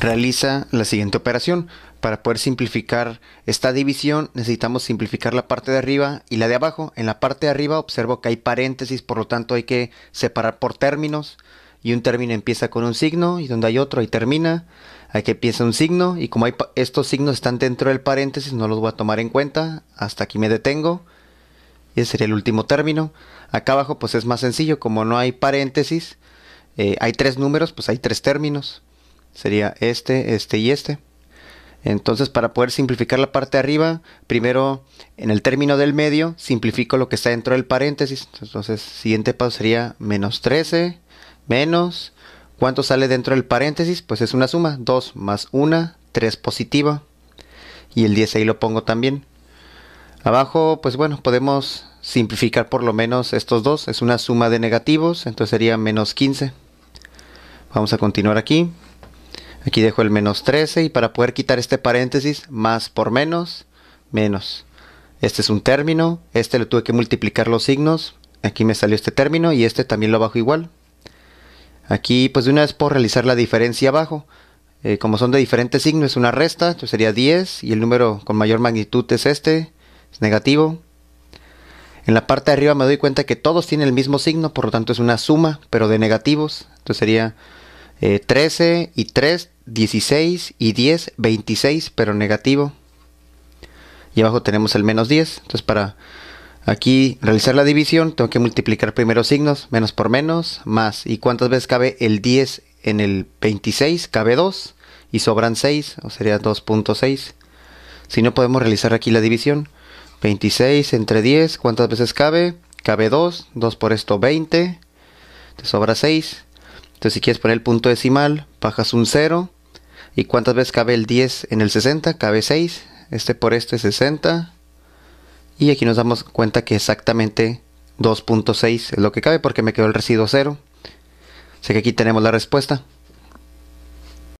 realiza la siguiente operación. Para poder simplificar esta división necesitamos simplificar la parte de arriba y la de abajo. En la parte de arriba observo que hay paréntesis, por lo tanto hay que separar por términos y un término empieza con un signo y donde hay otro y termina, hay que empieza un signo y como estos signos están dentro del paréntesis no los voy a tomar en cuenta, hasta aquí me detengo. y Ese sería el último término. Acá abajo pues es más sencillo, como no hay paréntesis, eh, hay tres números, pues hay tres términos. Sería este, este y este. Entonces, para poder simplificar la parte de arriba, primero en el término del medio simplifico lo que está dentro del paréntesis. Entonces, siguiente paso sería menos 13 menos, ¿cuánto sale dentro del paréntesis? Pues es una suma, 2 más 1, 3 positiva. Y el 10 ahí lo pongo también. Abajo, pues bueno, podemos simplificar por lo menos estos dos. Es una suma de negativos, entonces sería menos 15. Vamos a continuar aquí. Aquí dejo el menos 13 y para poder quitar este paréntesis, más por menos, menos. Este es un término, este lo tuve que multiplicar los signos. Aquí me salió este término y este también lo bajo igual. Aquí pues de una vez por realizar la diferencia abajo. Eh, como son de diferentes signos, es una resta, entonces sería 10 y el número con mayor magnitud es este, es negativo. En la parte de arriba me doy cuenta que todos tienen el mismo signo, por lo tanto es una suma, pero de negativos. Entonces sería 13 eh, y 3, 16 y 10, 26, pero negativo. Y abajo tenemos el menos 10. Entonces para Aquí, realizar la división, tengo que multiplicar primero signos, menos por menos, más. ¿Y cuántas veces cabe el 10 en el 26? Cabe 2 y sobran 6, o sería 2.6. Si no podemos realizar aquí la división, 26 entre 10, ¿cuántas veces cabe? Cabe 2, 2 por esto 20, te sobra 6. Entonces si quieres poner el punto decimal, bajas un 0. ¿Y cuántas veces cabe el 10 en el 60? Cabe 6. Este por este es 60. Y aquí nos damos cuenta que exactamente 2.6 es lo que cabe porque me quedó el residuo 0. Así que aquí tenemos la respuesta.